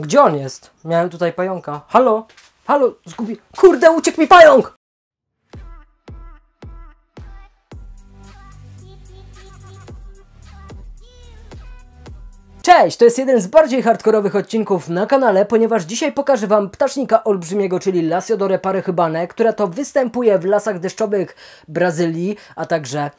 Gdzie on jest? Miałem tutaj pająka. Halo? Halo? Zgubi... Kurde, uciekł mi pająk! Cześć, to jest jeden z bardziej hardkorowych odcinków na kanale, ponieważ dzisiaj pokażę Wam ptasznika olbrzymiego, czyli Lasiodorę parychybane, która to występuje w lasach deszczowych Brazylii, a także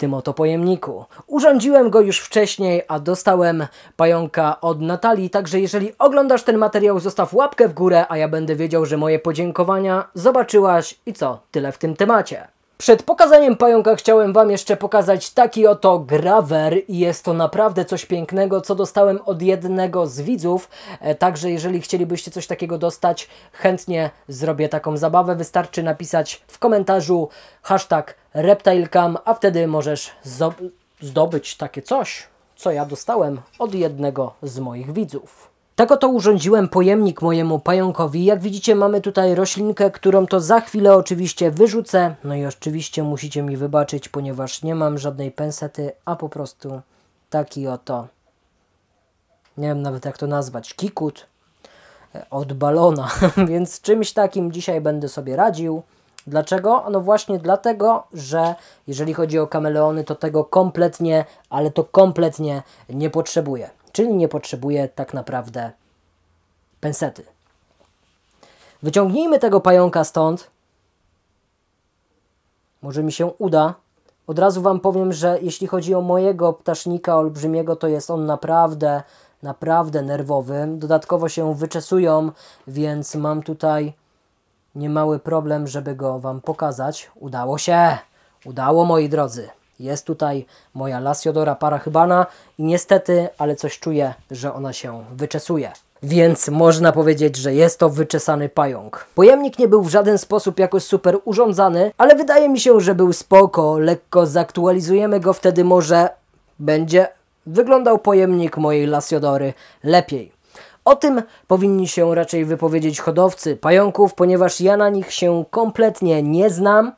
tym oto pojemniku. Urządziłem go już wcześniej, a dostałem pająka od Natalii, także jeżeli oglądasz ten materiał, zostaw łapkę w górę, a ja będę wiedział, że moje podziękowania zobaczyłaś i co, tyle w tym temacie. Przed pokazaniem pająka chciałem Wam jeszcze pokazać taki oto grawer i jest to naprawdę coś pięknego, co dostałem od jednego z widzów. E, także jeżeli chcielibyście coś takiego dostać, chętnie zrobię taką zabawę. Wystarczy napisać w komentarzu hashtag reptilecam, a wtedy możesz zdobyć takie coś, co ja dostałem od jednego z moich widzów. Tak oto urządziłem pojemnik mojemu pająkowi. Jak widzicie mamy tutaj roślinkę, którą to za chwilę oczywiście wyrzucę. No i oczywiście musicie mi wybaczyć, ponieważ nie mam żadnej pensety, a po prostu taki oto, nie wiem nawet jak to nazwać, kikut e, od balona. Więc czymś takim dzisiaj będę sobie radził. Dlaczego? No właśnie dlatego, że jeżeli chodzi o kameleony, to tego kompletnie, ale to kompletnie nie potrzebuję czyli nie potrzebuje tak naprawdę pensety. Wyciągnijmy tego pająka stąd. Może mi się uda. Od razu Wam powiem, że jeśli chodzi o mojego ptasznika olbrzymiego, to jest on naprawdę, naprawdę nerwowy. Dodatkowo się wyczesują, więc mam tutaj niemały problem, żeby go Wam pokazać. Udało się! Udało, moi drodzy. Jest tutaj moja Lasiodora parachybana i niestety, ale coś czuję, że ona się wyczesuje. Więc można powiedzieć, że jest to wyczesany pająk. Pojemnik nie był w żaden sposób jakoś super urządzany, ale wydaje mi się, że był spoko. Lekko zaktualizujemy go, wtedy może będzie wyglądał pojemnik mojej Lasiodory lepiej. O tym powinni się raczej wypowiedzieć hodowcy pająków, ponieważ ja na nich się kompletnie nie znam.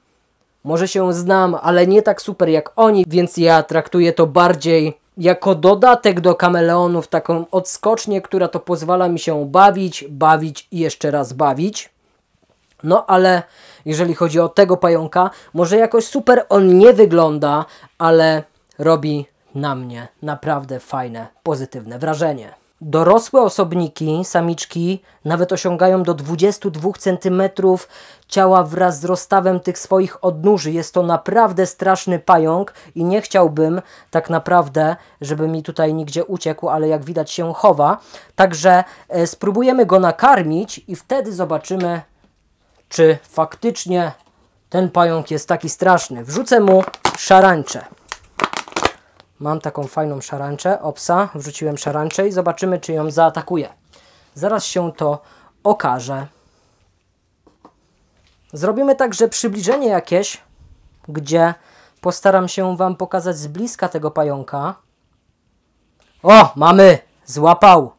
Może się znam, ale nie tak super jak oni, więc ja traktuję to bardziej jako dodatek do kameleonów, taką odskocznię, która to pozwala mi się bawić, bawić i jeszcze raz bawić. No ale jeżeli chodzi o tego pająka, może jakoś super on nie wygląda, ale robi na mnie naprawdę fajne, pozytywne wrażenie. Dorosłe osobniki, samiczki, nawet osiągają do 22 cm ciała wraz z rozstawem tych swoich odnóży. Jest to naprawdę straszny pająk i nie chciałbym tak naprawdę, żeby mi tutaj nigdzie uciekł, ale jak widać się chowa. Także e, spróbujemy go nakarmić i wtedy zobaczymy, czy faktycznie ten pająk jest taki straszny. Wrzucę mu szarańcze. Mam taką fajną szarancę, opsa, wrzuciłem szarancę i zobaczymy, czy ją zaatakuje. Zaraz się to okaże. Zrobimy także przybliżenie jakieś, gdzie postaram się Wam pokazać z bliska tego pająka. O, mamy! Złapał!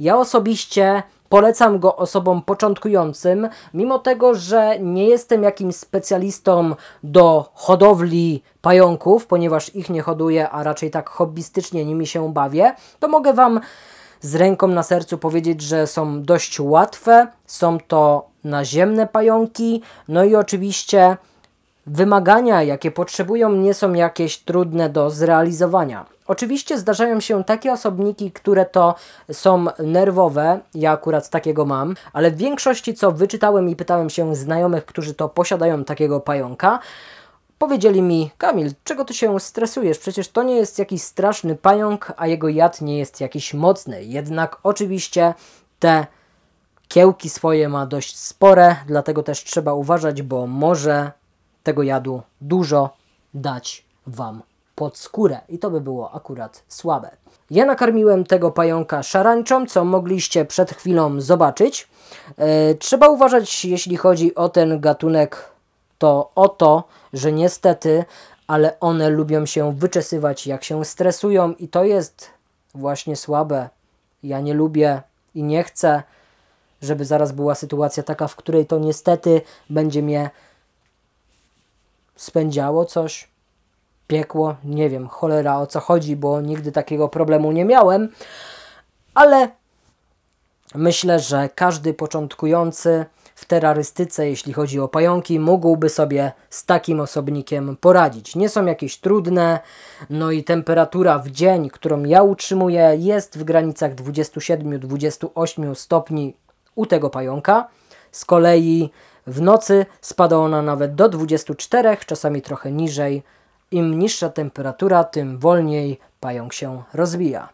Ja osobiście Polecam go osobom początkującym, mimo tego, że nie jestem jakimś specjalistą do hodowli pająków, ponieważ ich nie hoduję, a raczej tak hobbystycznie nimi się bawię, to mogę Wam z ręką na sercu powiedzieć, że są dość łatwe. Są to naziemne pająki, no i oczywiście Wymagania, jakie potrzebują, nie są jakieś trudne do zrealizowania. Oczywiście zdarzają się takie osobniki, które to są nerwowe, ja akurat takiego mam, ale w większości co wyczytałem i pytałem się znajomych, którzy to posiadają takiego pająka, Powiedzieli mi, Kamil, czego ty się stresujesz? Przecież to nie jest jakiś straszny pająk, a jego jad nie jest jakiś mocny. Jednak oczywiście te kiełki swoje ma dość spore, dlatego też trzeba uważać, bo może tego jadu dużo dać Wam pod skórę i to by było akurat słabe. Ja nakarmiłem tego pająka szarańczą, co mogliście przed chwilą zobaczyć. Yy, trzeba uważać, jeśli chodzi o ten gatunek, to o to, że niestety, ale one lubią się wyczesywać, jak się stresują i to jest właśnie słabe. Ja nie lubię i nie chcę, żeby zaraz była sytuacja taka, w której to niestety będzie mnie spędziało coś, piekło, nie wiem, cholera o co chodzi, bo nigdy takiego problemu nie miałem, ale myślę, że każdy początkujący w terrorystyce, jeśli chodzi o pająki, mógłby sobie z takim osobnikiem poradzić. Nie są jakieś trudne, no i temperatura w dzień, którą ja utrzymuję, jest w granicach 27-28 stopni u tego pająka. Z kolei w nocy spada ona nawet do 24, czasami trochę niżej. Im niższa temperatura, tym wolniej pająk się rozwija.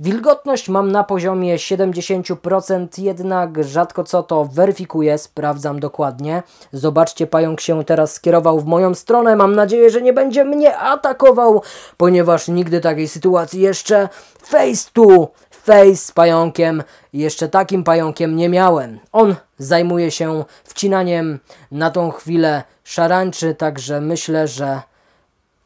Wilgotność mam na poziomie 70%, jednak rzadko co to weryfikuję, sprawdzam dokładnie. Zobaczcie, pająk się teraz skierował w moją stronę. Mam nadzieję, że nie będzie mnie atakował, ponieważ nigdy takiej sytuacji jeszcze face to face z pająkiem. Jeszcze takim pająkiem nie miałem. On zajmuje się wcinaniem na tą chwilę szarańczy, także myślę, że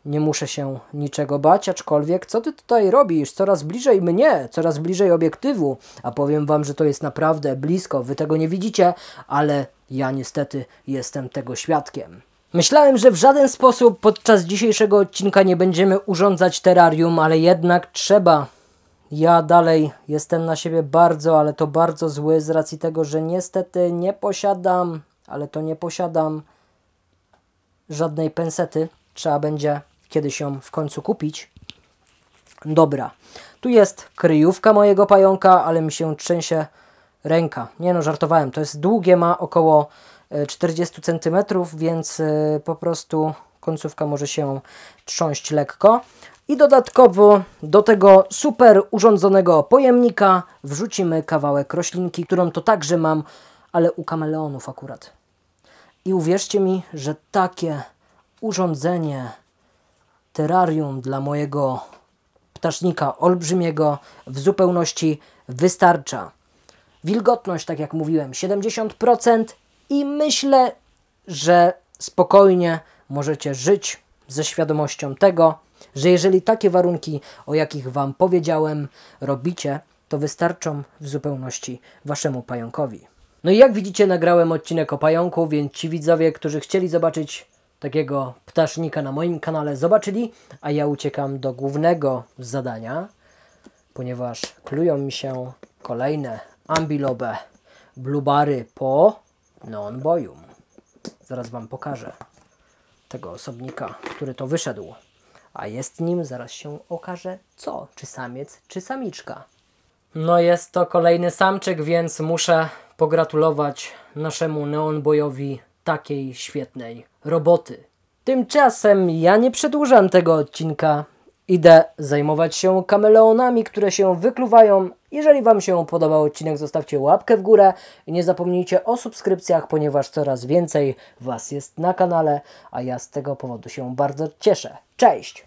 nie muszę się niczego bać, aczkolwiek co ty tutaj robisz? Coraz bliżej mnie, coraz bliżej obiektywu, a powiem wam, że to jest naprawdę blisko, wy tego nie widzicie, ale ja niestety jestem tego świadkiem. Myślałem, że w żaden sposób podczas dzisiejszego odcinka nie będziemy urządzać terrarium, ale jednak trzeba ja dalej jestem na siebie bardzo, ale to bardzo zły z racji tego, że niestety nie posiadam, ale to nie posiadam żadnej pensety. Trzeba będzie kiedyś ją w końcu kupić. Dobra, tu jest kryjówka mojego pająka, ale mi się trzęsie ręka. Nie no, żartowałem. To jest długie, ma około 40 e, cm, więc e, po prostu końcówka może się trząść lekko. I dodatkowo do tego super urządzonego pojemnika wrzucimy kawałek roślinki, którą to także mam, ale u kameleonów akurat. I uwierzcie mi, że takie urządzenie, terrarium dla mojego ptasznika olbrzymiego w zupełności wystarcza. Wilgotność, tak jak mówiłem, 70% i myślę, że spokojnie możecie żyć ze świadomością tego, że jeżeli takie warunki, o jakich Wam powiedziałem, robicie, to wystarczą w zupełności Waszemu pająkowi. No i jak widzicie, nagrałem odcinek o pająku, więc ci widzowie, którzy chcieli zobaczyć takiego ptasznika na moim kanale, zobaczyli, a ja uciekam do głównego zadania, ponieważ klują mi się kolejne ambilobe blubary po non boium. Zaraz Wam pokażę tego osobnika, który to wyszedł a jest nim zaraz się okaże co, czy samiec, czy samiczka. No jest to kolejny samczyk, więc muszę pogratulować naszemu Neonbojowi takiej świetnej roboty. Tymczasem ja nie przedłużam tego odcinka. Idę zajmować się kameleonami, które się wykluwają. Jeżeli Wam się podobał odcinek, zostawcie łapkę w górę i nie zapomnijcie o subskrypcjach, ponieważ coraz więcej Was jest na kanale, a ja z tego powodu się bardzo cieszę. Cześć!